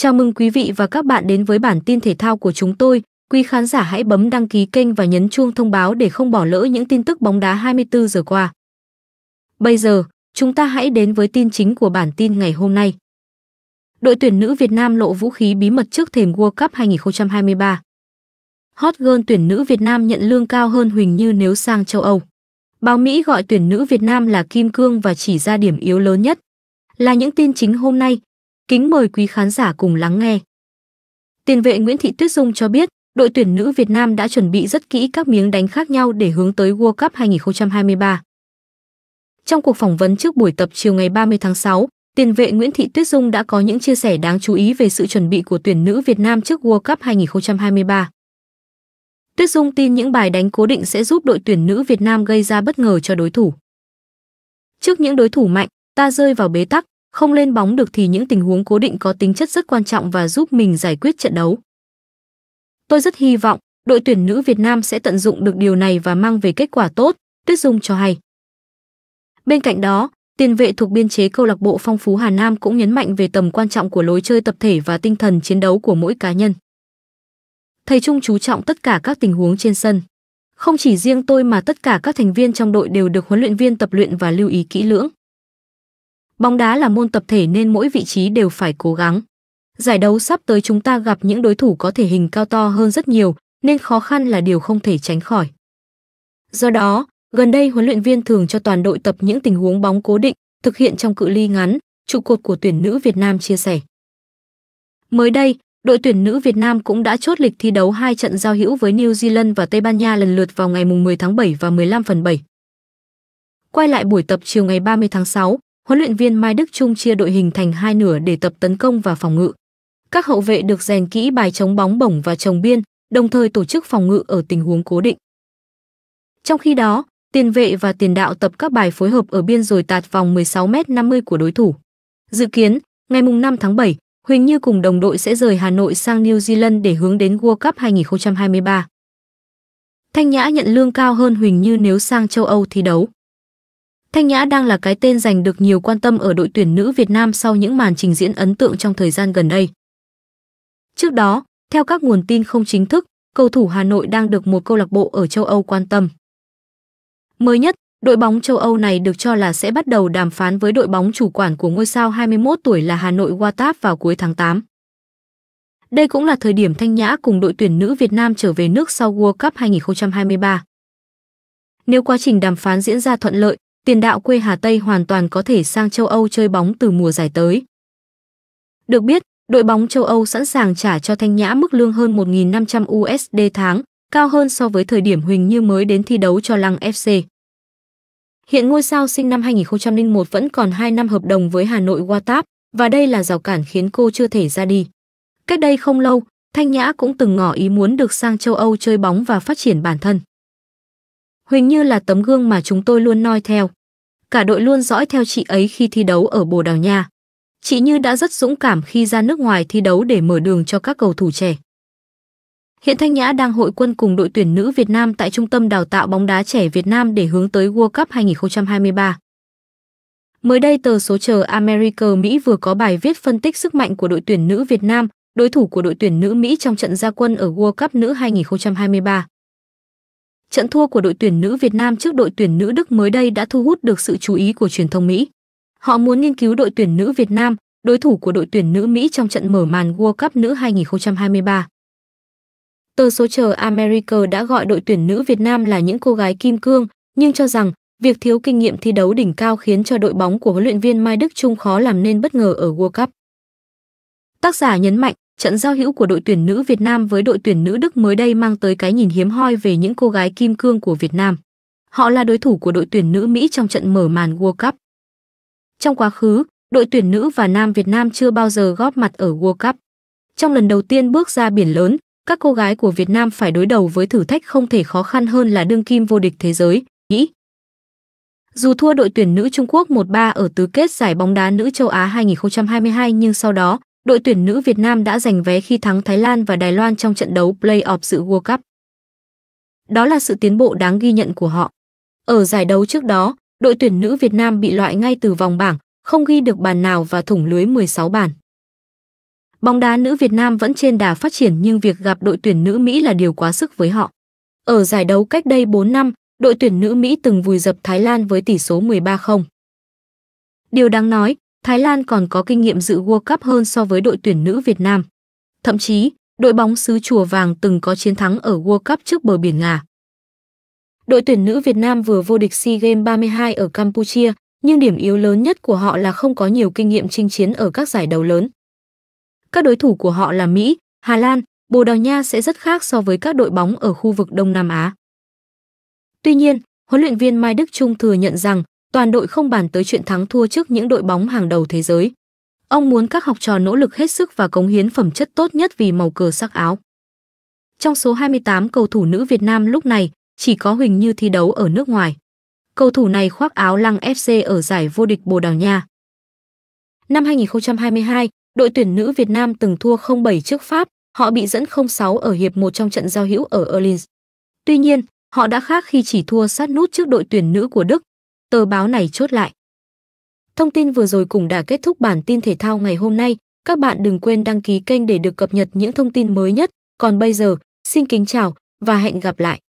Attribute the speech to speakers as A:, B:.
A: Chào mừng quý vị và các bạn đến với bản tin thể thao của chúng tôi. Quý khán giả hãy bấm đăng ký kênh và nhấn chuông thông báo để không bỏ lỡ những tin tức bóng đá 24 giờ qua. Bây giờ, chúng ta hãy đến với tin chính của bản tin ngày hôm nay. Đội tuyển nữ Việt Nam lộ vũ khí bí mật trước thềm World Cup 2023. Hot girl tuyển nữ Việt Nam nhận lương cao hơn Huỳnh Như nếu sang châu Âu. Báo Mỹ gọi tuyển nữ Việt Nam là kim cương và chỉ ra điểm yếu lớn nhất. Là những tin chính hôm nay, Kính mời quý khán giả cùng lắng nghe. Tiền vệ Nguyễn Thị Tuyết Dung cho biết, đội tuyển nữ Việt Nam đã chuẩn bị rất kỹ các miếng đánh khác nhau để hướng tới World Cup 2023. Trong cuộc phỏng vấn trước buổi tập chiều ngày 30 tháng 6, tiền vệ Nguyễn Thị Tuyết Dung đã có những chia sẻ đáng chú ý về sự chuẩn bị của tuyển nữ Việt Nam trước World Cup 2023. Tuyết Dung tin những bài đánh cố định sẽ giúp đội tuyển nữ Việt Nam gây ra bất ngờ cho đối thủ. Trước những đối thủ mạnh, ta rơi vào bế tắc, không lên bóng được thì những tình huống cố định có tính chất rất quan trọng và giúp mình giải quyết trận đấu. Tôi rất hy vọng đội tuyển nữ Việt Nam sẽ tận dụng được điều này và mang về kết quả tốt, Tuyết Dung cho hay. Bên cạnh đó, tiền vệ thuộc biên chế câu lạc bộ Phong Phú Hà Nam cũng nhấn mạnh về tầm quan trọng của lối chơi tập thể và tinh thần chiến đấu của mỗi cá nhân. Thầy Trung chú trọng tất cả các tình huống trên sân. Không chỉ riêng tôi mà tất cả các thành viên trong đội đều được huấn luyện viên tập luyện và lưu ý kỹ lưỡng. Bóng đá là môn tập thể nên mỗi vị trí đều phải cố gắng. Giải đấu sắp tới chúng ta gặp những đối thủ có thể hình cao to hơn rất nhiều, nên khó khăn là điều không thể tránh khỏi. Do đó, gần đây huấn luyện viên thường cho toàn đội tập những tình huống bóng cố định, thực hiện trong cự ly ngắn, trụ cột của tuyển nữ Việt Nam chia sẻ. Mới đây, đội tuyển nữ Việt Nam cũng đã chốt lịch thi đấu hai trận giao hữu với New Zealand và Tây Ban Nha lần lượt vào ngày 10 tháng 7 và 15 phần 7. Quay lại buổi tập chiều ngày 30 tháng 6, huấn luyện viên Mai Đức Trung chia đội hình thành hai nửa để tập tấn công và phòng ngự. Các hậu vệ được rèn kỹ bài chống bóng bổng và chống biên, đồng thời tổ chức phòng ngự ở tình huống cố định. Trong khi đó, tiền vệ và tiền đạo tập các bài phối hợp ở biên rồi tạt vòng 16m50 của đối thủ. Dự kiến, ngày 5 tháng 7, Huỳnh Như cùng đồng đội sẽ rời Hà Nội sang New Zealand để hướng đến World Cup 2023. Thanh Nhã nhận lương cao hơn Huỳnh Như nếu sang châu Âu thi đấu. Thanh Nhã đang là cái tên giành được nhiều quan tâm ở đội tuyển nữ Việt Nam sau những màn trình diễn ấn tượng trong thời gian gần đây. Trước đó, theo các nguồn tin không chính thức, cầu thủ Hà Nội đang được một câu lạc bộ ở châu Âu quan tâm. Mới nhất, đội bóng châu Âu này được cho là sẽ bắt đầu đàm phán với đội bóng chủ quản của ngôi sao 21 tuổi là Hà Nội Watab vào cuối tháng 8. Đây cũng là thời điểm Thanh Nhã cùng đội tuyển nữ Việt Nam trở về nước sau World Cup 2023. Nếu quá trình đàm phán diễn ra thuận lợi, tiền đạo quê Hà Tây hoàn toàn có thể sang châu Âu chơi bóng từ mùa giải tới. Được biết, đội bóng châu Âu sẵn sàng trả cho Thanh Nhã mức lương hơn 1.500 USD tháng, cao hơn so với thời điểm Huỳnh Như mới đến thi đấu cho Lăng FC. Hiện ngôi sao sinh năm 2001 vẫn còn 2 năm hợp đồng với Hà Nội Watap và đây là rào cản khiến cô chưa thể ra đi. Cách đây không lâu, Thanh Nhã cũng từng ngỏ ý muốn được sang châu Âu chơi bóng và phát triển bản thân. Huỳnh Như là tấm gương mà chúng tôi luôn noi theo cả đội luôn dõi theo chị ấy khi thi đấu ở Bồ Đào Nha. Chị Như đã rất dũng cảm khi ra nước ngoài thi đấu để mở đường cho các cầu thủ trẻ. Hiện Thanh Nhã đang hội quân cùng đội tuyển nữ Việt Nam tại Trung tâm Đào tạo bóng đá trẻ Việt Nam để hướng tới World Cup 2023. Mới đây tờ số chờ America Mỹ vừa có bài viết phân tích sức mạnh của đội tuyển nữ Việt Nam, đối thủ của đội tuyển nữ Mỹ trong trận gia quân ở World Cup nữ 2023 trận thua của đội tuyển nữ Việt Nam trước đội tuyển nữ Đức mới đây đã thu hút được sự chú ý của truyền thông Mỹ. Họ muốn nghiên cứu đội tuyển nữ Việt Nam, đối thủ của đội tuyển nữ Mỹ trong trận mở màn World Cup nữ 2023. Tờ số chờ America đã gọi đội tuyển nữ Việt Nam là những cô gái kim cương, nhưng cho rằng việc thiếu kinh nghiệm thi đấu đỉnh cao khiến cho đội bóng của huấn luyện viên Mai Đức Trung khó làm nên bất ngờ ở World Cup. Tác giả nhấn mạnh, trận giao hữu của đội tuyển nữ Việt Nam với đội tuyển nữ Đức mới đây mang tới cái nhìn hiếm hoi về những cô gái kim cương của Việt Nam. Họ là đối thủ của đội tuyển nữ Mỹ trong trận mở màn World Cup. Trong quá khứ, đội tuyển nữ và nam Việt Nam chưa bao giờ góp mặt ở World Cup. Trong lần đầu tiên bước ra biển lớn, các cô gái của Việt Nam phải đối đầu với thử thách không thể khó khăn hơn là đương kim vô địch thế giới, Mỹ. Dù thua đội tuyển nữ Trung Quốc 1-3 ở tứ kết giải bóng đá nữ châu Á 2022 nhưng sau đó, đội tuyển nữ Việt Nam đã giành vé khi thắng Thái Lan và Đài Loan trong trận đấu play-off dự World Cup. Đó là sự tiến bộ đáng ghi nhận của họ. Ở giải đấu trước đó, đội tuyển nữ Việt Nam bị loại ngay từ vòng bảng, không ghi được bàn nào và thủng lưới 16 bàn. Bóng đá nữ Việt Nam vẫn trên đà phát triển nhưng việc gặp đội tuyển nữ Mỹ là điều quá sức với họ. Ở giải đấu cách đây 4 năm, đội tuyển nữ Mỹ từng vùi dập Thái Lan với tỷ số 13-0. Điều đáng nói, Thái Lan còn có kinh nghiệm dự World Cup hơn so với đội tuyển nữ Việt Nam. Thậm chí, đội bóng xứ Chùa Vàng từng có chiến thắng ở World Cup trước bờ biển Nga. Đội tuyển nữ Việt Nam vừa vô địch SEA Games 32 ở Campuchia, nhưng điểm yếu lớn nhất của họ là không có nhiều kinh nghiệm chinh chiến ở các giải đấu lớn. Các đối thủ của họ là Mỹ, Hà Lan, Bồ Đào Nha sẽ rất khác so với các đội bóng ở khu vực Đông Nam Á. Tuy nhiên, huấn luyện viên Mai Đức Trung thừa nhận rằng toàn đội không bàn tới chuyện thắng thua trước những đội bóng hàng đầu thế giới. Ông muốn các học trò nỗ lực hết sức và cống hiến phẩm chất tốt nhất vì màu cờ sắc áo. Trong số 28 cầu thủ nữ Việt Nam lúc này, chỉ có Huỳnh Như thi đấu ở nước ngoài. Cầu thủ này khoác áo Lăng FC ở giải vô địch Bồ Đào Nha. Năm 2022, đội tuyển nữ Việt Nam từng thua 0-7 trước Pháp, họ bị dẫn 0-6 ở hiệp một trong trận giao hữu ở Orleans. Tuy nhiên, họ đã khác khi chỉ thua sát nút trước đội tuyển nữ của Đức, tờ báo này chốt lại. Thông tin vừa rồi cũng đã kết thúc bản tin thể thao ngày hôm nay. Các bạn đừng quên đăng ký kênh để được cập nhật những thông tin mới nhất. Còn bây giờ, xin kính chào và hẹn gặp lại.